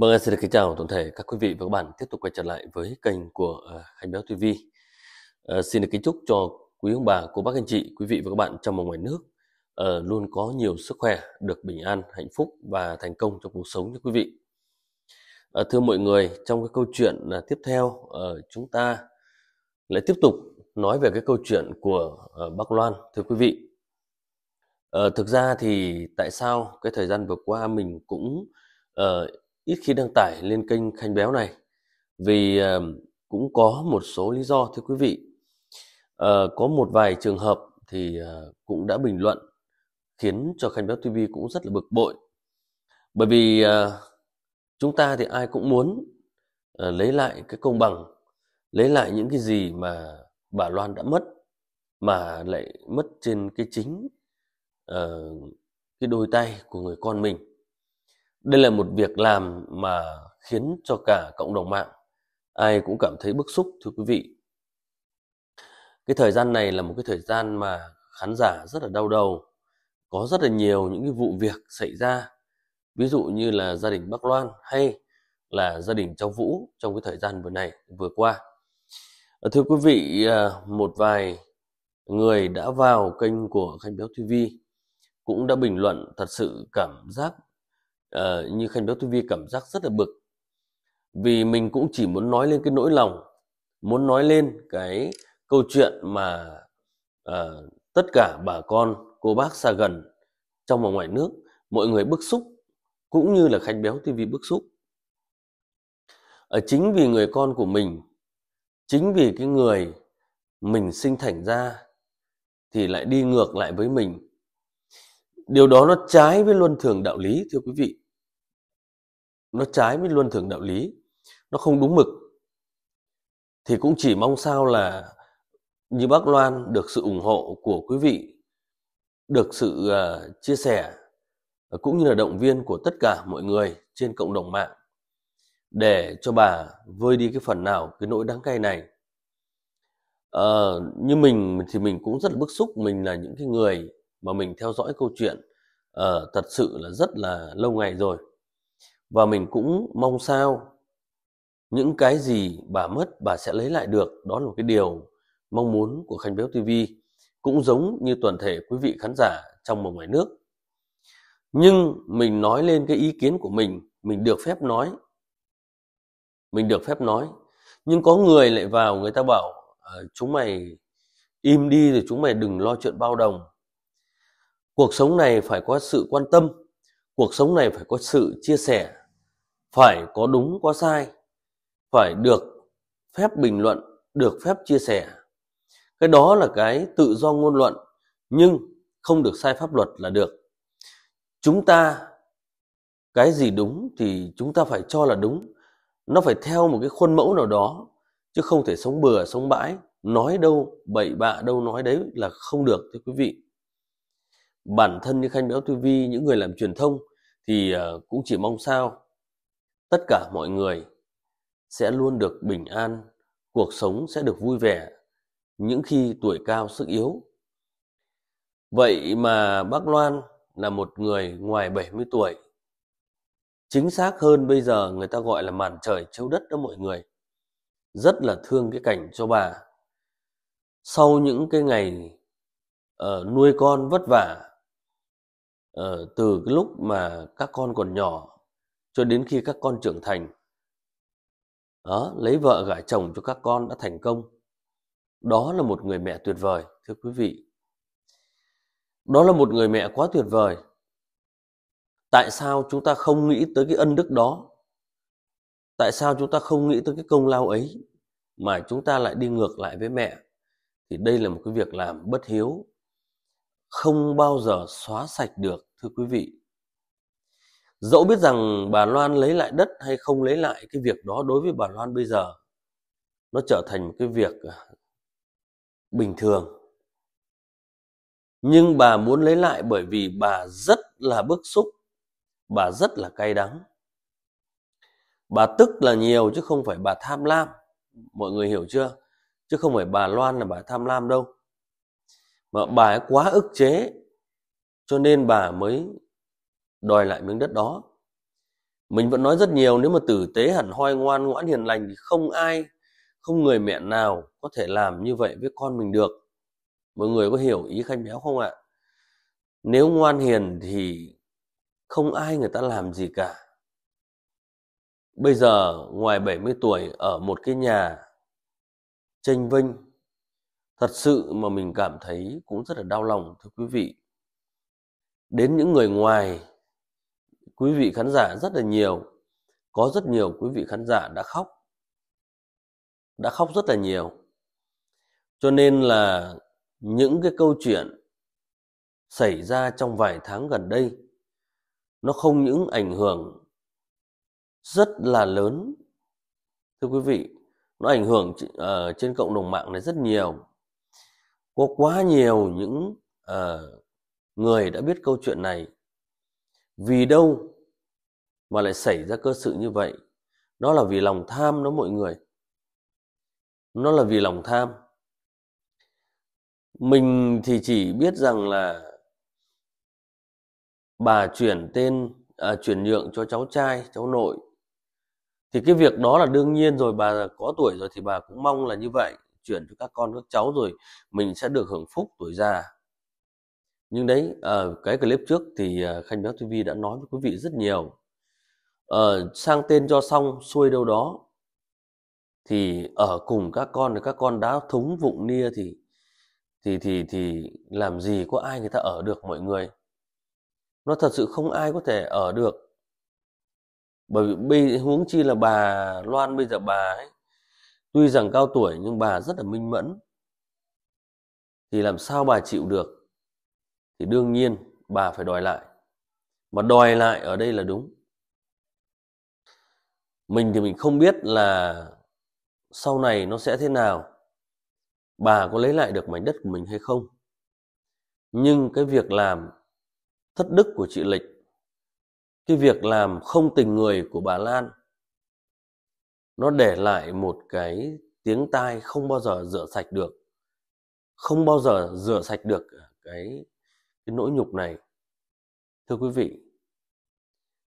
Vâng, xin được kính chào toàn thể các quý vị và các bạn tiếp tục quay trở lại với kênh của ờ, Hành Béo TV. Uh, ờ, xin được kính chúc cho quý ông bà, cô bác anh chị, quý vị và các bạn trong và ngoài nước uh, luôn có nhiều sức khỏe, được bình an, hạnh phúc và thành công trong cuộc sống như quý vị. Uh, thưa mọi người, trong cái câu chuyện uh, tiếp theo uh, chúng ta lại tiếp tục nói về cái câu chuyện của uh, Bắc Loan, thưa quý vị. Uh, thực ra thì tại sao cái thời gian vừa qua mình cũng uh, ít khi đăng tải lên kênh Khanh Béo này vì ờ, cũng có một số lý do thưa quý vị. À, có một vài trường hợp thì ờ, cũng đã bình luận khiến cho Khanh Béo TV cũng rất là bực bội. Bởi vì à, chúng ta thì ai cũng muốn à, lấy lại cái công bằng, lấy lại những cái gì mà bà Loan đã mất mà lại mất trên cái chính uh, cái đôi tay của người con mình đây là một việc làm mà khiến cho cả cộng đồng mạng ai cũng cảm thấy bức xúc thưa quý vị cái thời gian này là một cái thời gian mà khán giả rất là đau đầu có rất là nhiều những cái vụ việc xảy ra ví dụ như là gia đình Bắc Loan hay là gia đình châu Vũ trong cái thời gian vừa này vừa qua à, thưa quý vị à, một vài người đã vào kênh của Khanh Béo TV cũng đã bình luận thật sự cảm giác uh, như khanh đó tôi vi cảm giác rất là bực vì mình cũng chỉ muốn nói lên cái nỗi lòng muốn nói lên cái câu chuyện mà uh, tất cả bà con cô bác xa gần trong và ngoài nước mọi người bức xúc cũng như là khanh béo tv bức xúc ở ờ, chính vì người con của mình chính vì cái người mình sinh thành ra thì lại đi ngược lại với mình điều đó nó trái với luân thường đạo lý thưa quý vị nó trái với luân thường đạo lý nó không đúng mực thì cũng chỉ mong sao là như bác Loan được sự ủng hộ của quý vị được sự uh, chia sẻ ờ, cũng như là động viên của tất cả mọi người trên cộng đồng mạng để cho bà vơi đi cái phần nào cái nỗi đáng cay này uh, như mình thì mình cũng rất là bức xúc mình là những cái người mà mình theo dõi câu chuyện uh, thật sự là rất là lâu ngày rồi và mình cũng mong sao những cái gì bà mất bà sẽ lấy lại được đó là một cái điều mong muốn của khanh béo tv cũng giống như toàn thể quý vị khán giả trong và ngoài nước nhưng mình nói lên cái ý kiến của mình mình được phép nói mình được phép nói nhưng có người lại vào người ta bảo ờ, chúng mày im đi rồi chúng mày đừng lo chuyện bao đồng cuộc sống này phải có sự quan tâm cuộc sống này phải có sự chia sẻ phải có đúng có sai phải được phép bình luận được phép chia sẻ cái đó là cái tự do ngôn luận nhưng không được sai pháp luật là được chúng ta cái gì đúng thì chúng ta phải cho là đúng nó phải theo một cái khuôn mẫu nào đó chứ không thể sống bừa sống bãi nói đâu bậy bạ đâu nói đấy là không được thưa quý vị bản thân như Khanh Béo TV những người làm truyền thông thì ờ, cũng chỉ mong sao tất cả mọi người sẽ luôn được bình an, cuộc sống sẽ được vui vẻ những khi tuổi cao sức yếu. Vậy mà bác Loan là một người ngoài 70 tuổi. Chính xác hơn bây giờ người ta gọi là màn trời châu đất đó mọi người. Rất là thương cái cảnh cho bà. Sau những cái ngày uh, nuôi con vất vả Ờ, từ cái lúc mà các con còn nhỏ cho đến khi các con trưởng thành đó, lấy vợ gả chồng cho các con đã thành công đó là một người mẹ tuyệt vời thưa quý vị đó là một người mẹ quá tuyệt vời tại sao chúng ta không nghĩ tới cái ân đức đó tại sao chúng ta không nghĩ tới cái công lao ấy mà chúng ta lại đi ngược lại với mẹ thì đây là một cái việc làm bất hiếu không bao giờ xóa sạch được thưa quý vị dẫu biết rằng bà loan lấy lại đất hay không lấy lại cái việc đó đối với bà loan bây giờ nó trở thành cái việc à, bình thường nhưng bà muốn lấy lại bởi vì bà rất là bức xúc bà rất là cay đắng bà tức là nhiều chứ không phải bà tham lam mọi người hiểu chưa chứ không phải bà loan là bà tham lam đâu mà bà ấy quá ức chế cho nên bà mới đòi lại miếng đất đó mình vẫn nói rất nhiều nếu mà tử tế hẳn hoi ngoan ngoãn hiền lành thì không ai không người mẹ nào có thể làm như vậy với con mình được mọi người có hiểu ý khanh béo không ạ nếu ngoan hiền thì không ai người ta làm gì cả bây giờ ngoài 70 tuổi ở một cái nhà tranh vinh thật sự mà mình cảm thấy cũng rất là đau lòng thưa quý vị đến những người ngoài quý vị khán giả rất là nhiều có rất nhiều quý vị khán giả đã khóc đã khóc rất là nhiều cho nên là những cái câu chuyện xảy ra trong vài tháng gần đây nó không những ảnh hưởng rất là lớn thưa quý vị nó ảnh hưởng ờ, trên cộng đồng mạng này rất nhiều có quá nhiều những uh, người đã biết câu chuyện này vì đâu mà lại xảy ra cơ sự như vậy đó là vì lòng tham đó mọi người nó là vì lòng tham mình thì chỉ biết rằng là bà chuyển tên à, chuyển nhượng cho cháu trai cháu nội thì cái việc đó là đương nhiên rồi bà có tuổi rồi thì bà cũng mong là như vậy chuyển cho các con các cháu rồi mình sẽ được hưởng phúc tuổi già nhưng đấy ở ờ, cái clip trước thì ờ, khanh béo tv đã nói với quý vị rất nhiều ờ, sang tên cho xong xuôi đâu đó thì ở cùng các con thì các con đã thúng vụng nia thì thì thì thì làm gì có ai người ta ở được mọi người nó thật sự không ai có thể ở được bởi vì huống chi là bà Loan bây giờ bà ấy tuy rằng cao tuổi nhưng bà rất là minh mẫn thì làm sao bà chịu được thì đương nhiên bà phải đòi lại mà đòi lại ở đây là đúng mình thì mình không biết là sau này nó sẽ thế nào bà có lấy lại được mảnh đất của mình hay không nhưng cái việc làm thất đức của chị lịch cái việc làm không tình người của bà lan nó để lại một cái tiếng tai không bao giờ rửa sạch được không bao giờ rửa sạch được cái cái nỗi nhục này thưa quý vị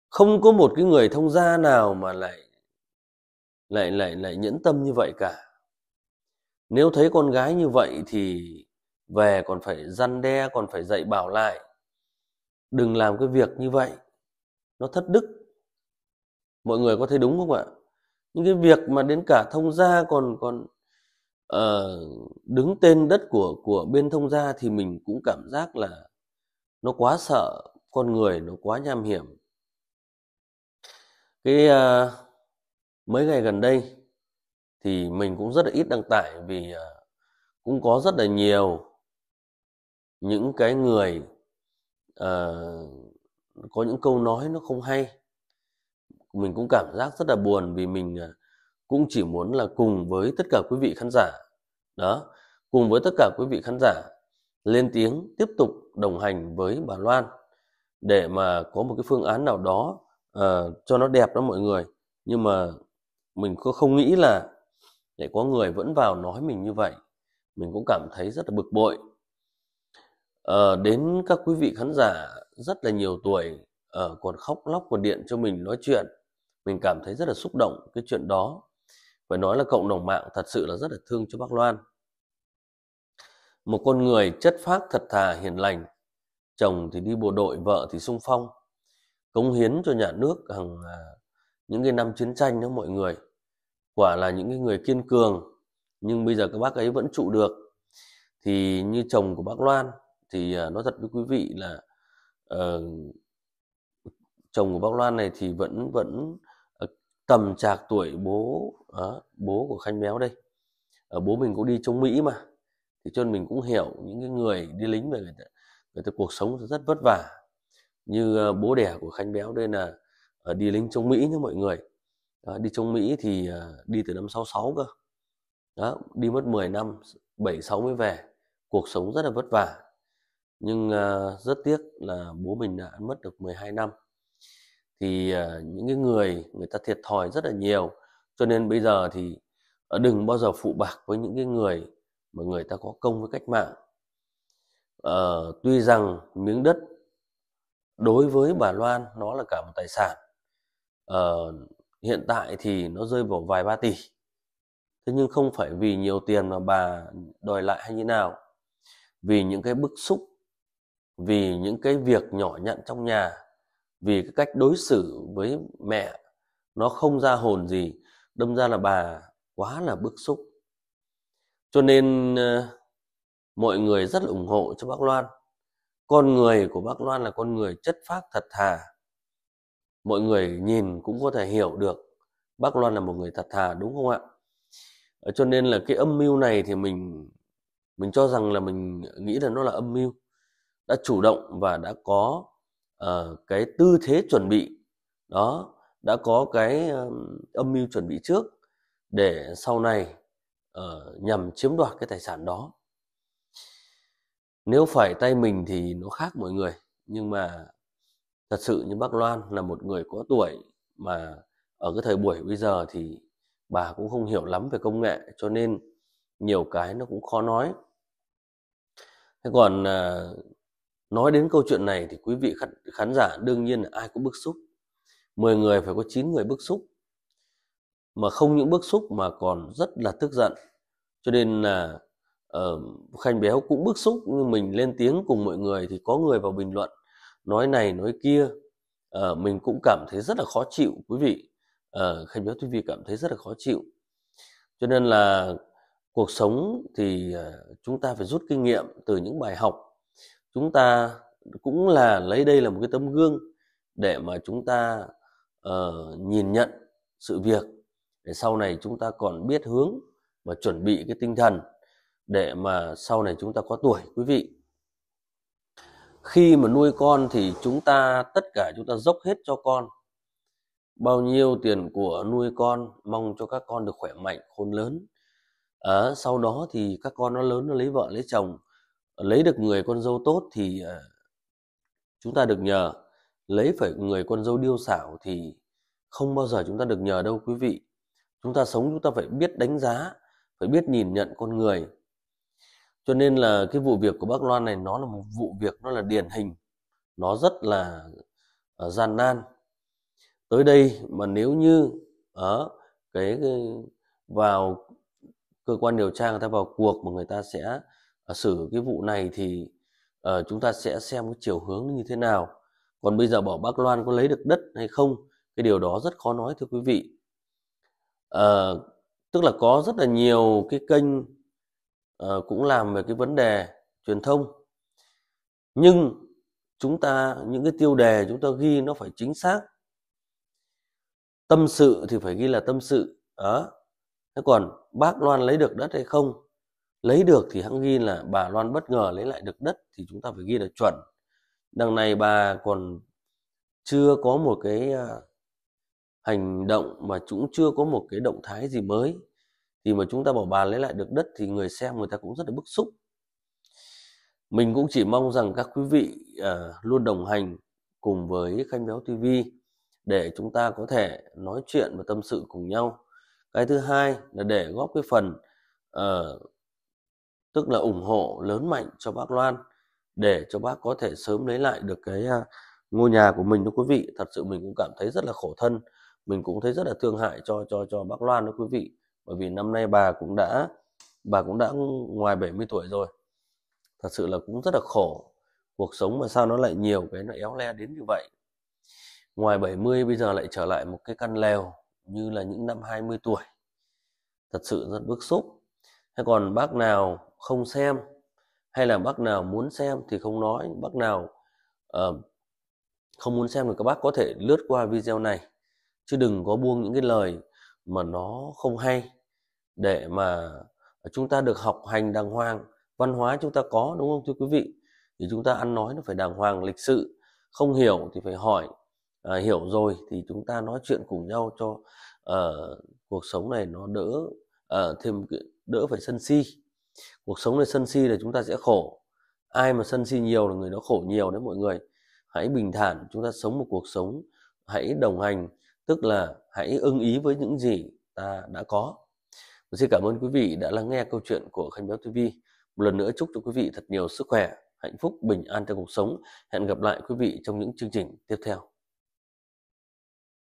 không có một cái người thông gia nào mà lại lại lại lại nhẫn tâm như vậy cả nếu thấy con gái như vậy thì về còn phải răn đe còn phải dạy bảo lại đừng làm cái việc như vậy nó thất đức mọi người có thấy đúng không ạ những cái việc mà đến cả thông gia còn còn uh, đứng tên đất của của bên thông gia thì mình cũng cảm giác là nó quá sợ con người nó quá nham hiểm cái uh, mấy ngày gần đây thì mình cũng rất là ít đăng tải vì uh, cũng có rất là nhiều những cái người uh, có những câu nói nó không hay mình cũng cảm giác rất là buồn vì mình à, cũng chỉ muốn là cùng với tất cả quý vị khán giả đó cùng với tất cả quý vị khán giả lên tiếng tiếp tục đồng hành với bà Loan để mà có một cái phương án nào đó uh, cho nó đẹp đó mọi người nhưng mà mình có không nghĩ là lại có người vẫn vào nói mình như vậy mình cũng cảm thấy rất là bực bội uh, đến các quý vị khán giả rất là nhiều tuổi uh, còn khóc lóc còn điện cho mình nói chuyện mình cảm thấy rất là xúc động cái chuyện đó phải nói là cộng đồng mạng thật sự là rất là thương cho bác Loan một con người chất phác thật thà hiền lành chồng thì đi bộ đội vợ thì sung phong cống hiến cho nhà nước hàng à, những cái năm chiến tranh đó mọi người quả là những cái người kiên cường nhưng bây giờ các bác ấy vẫn trụ được thì như chồng của bác Loan thì à, nói thật với quý vị là uh, chồng của bác Loan này thì vẫn vẫn tầm trạc tuổi bố à, bố của khanh béo đây à, bố mình cũng đi chống mỹ mà thì cho nên mình cũng hiểu những cái người đi lính về người ta, người ta cuộc sống rất vất vả như ờ, bố đẻ của khanh béo đây là ờ, đi lính chống mỹ nhé mọi người à, đi chống mỹ thì đi từ năm 66 cơ đó, đi mất 10 năm 7 mới về cuộc sống rất là vất vả nhưng rất tiếc là bố mình đã mất được 12 năm thì ờ, những cái người người ta thiệt thòi rất là nhiều cho nên bây giờ thì ờ, đừng bao giờ phụ bạc với những cái người mà người ta có công với cách mạng à, tuy rằng miếng đất đối với bà Loan nó là cả một tài sản à, hiện tại thì nó rơi vào vài ba tỷ thế nhưng không phải vì nhiều tiền mà bà đòi lại hay như nào vì những cái bức xúc vì những cái việc nhỏ nhặn trong nhà vì cái cách đối xử với mẹ nó không ra hồn gì đâm ra là bà quá là bức xúc cho nên ờ, mọi người rất là ủng hộ cho bác Loan con người của bác Loan là con người chất phác thật thà mọi người nhìn cũng có thể hiểu được bác Loan là một người thật thà đúng không ạ ờ, cho nên là cái âm mưu này thì mình mình cho rằng là mình nghĩ là nó là âm mưu đã chủ động và đã có Ờ, cái tư thế chuẩn bị đó đã có cái âm mưu chuẩn bị trước để sau này uh, nhằm chiếm đoạt cái tài sản đó nếu phải tay mình thì nó khác mọi người nhưng mà thật sự như bác Loan là một người có tuổi mà ở cái thời buổi bây giờ thì bà cũng không hiểu lắm về công nghệ cho nên nhiều cái nó cũng khó nói thế còn ờ, Nói đến câu chuyện này thì quý vị khán, giả đương nhiên là ai cũng bức xúc. 10 người phải có 9 người bức xúc. Mà không những bức xúc mà còn rất là tức giận. Cho nên là uh, Khanh Béo cũng bức xúc nhưng mình lên tiếng cùng mọi người thì có người vào bình luận nói này nói kia. Uh, mình cũng cảm thấy rất là khó chịu quý vị. Uh, Khanh Béo quý vị cảm thấy rất là khó chịu. Cho nên là cuộc sống thì uh, chúng ta phải rút kinh nghiệm từ những bài học chúng ta cũng là lấy đây là một cái tấm gương để mà chúng ta uh, nhìn nhận sự việc để sau này chúng ta còn biết hướng và chuẩn bị cái tinh thần để mà sau này chúng ta có tuổi quý vị khi mà nuôi con thì chúng ta tất cả chúng ta dốc hết cho con bao nhiêu tiền của nuôi con mong cho các con được khỏe mạnh khôn lớn à, sau đó thì các con nó lớn nó lấy vợ lấy chồng lấy được người con dâu tốt thì ờ, chúng ta được nhờ lấy phải người con dâu điêu xảo thì không bao giờ chúng ta được nhờ đâu quý vị chúng ta sống chúng ta phải biết đánh giá phải biết nhìn nhận con người cho nên là cái vụ việc của bác loan này nó là một vụ việc nó là điển hình nó rất là uh, gian nan tới đây mà nếu như ở ờ, uh, cái, cái vào cơ quan điều tra người ta vào cuộc mà người ta sẽ à, xử cái vụ này thì à, chúng ta sẽ xem cái chiều hướng như thế nào còn bây giờ bỏ bác Loan có lấy được đất hay không cái điều đó rất khó nói thưa quý vị à, tức là có rất là nhiều cái kênh à, cũng làm về cái vấn đề truyền thông nhưng chúng ta những cái tiêu đề chúng ta ghi nó phải chính xác tâm sự thì phải ghi là tâm sự đó thế còn bác Loan lấy được đất hay không lấy được thì hãng ghi là bà Loan bất ngờ lấy lại được đất thì chúng ta phải ghi là chuẩn đằng này bà còn chưa có một cái à, hành động mà cũng chưa có một cái động thái gì mới thì mà chúng ta bảo bà lấy lại được đất thì người xem người ta cũng rất là bức xúc mình cũng chỉ mong rằng các quý vị uh, luôn đồng hành cùng với Khanh Béo TV để chúng ta có thể nói chuyện và tâm sự cùng nhau. Cái thứ hai là để góp cái phần uh, tức là ủng hộ lớn mạnh cho bác Loan để cho bác có thể sớm lấy lại được cái à, ngôi nhà của mình đó quý vị thật sự mình cũng cảm thấy rất là khổ thân mình cũng thấy rất là thương hại cho cho cho bác Loan đó quý vị bởi vì năm nay bà cũng đã bà cũng đã ngoài 70 tuổi rồi thật sự là cũng rất là khổ cuộc sống mà sao nó lại nhiều cái nó éo le đến như vậy ngoài 70 bây giờ lại trở lại một cái căn lèo như là những năm 20 tuổi thật sự rất bức xúc thế còn bác nào không xem hay là bác nào muốn xem thì không nói bác nào uh, không muốn xem thì các bác có thể lướt qua video này chứ đừng có buông những cái lời mà nó không hay để mà chúng ta được học hành đàng hoàng văn hóa chúng ta có đúng không thưa quý vị thì chúng ta ăn nói nó phải đàng hoàng lịch sự không hiểu thì phải hỏi à, hiểu rồi thì chúng ta nói chuyện cùng nhau cho uh, cuộc sống này nó đỡ à, thêm đỡ phải sân si cuộc sống này sân si là chúng ta sẽ khổ ai mà sân si nhiều là người đó khổ nhiều đấy mọi người hãy bình thản chúng ta sống một cuộc sống hãy đồng hành tức là hãy ưng ý với những gì ta đã có Tôi xin cảm ơn quý vị đã lắng nghe câu chuyện của Khánh Béo TV. Một lần nữa chúc cho quý vị thật nhiều sức khỏe, hạnh phúc, bình an trong cuộc sống. Hẹn gặp lại quý vị trong những chương trình tiếp theo.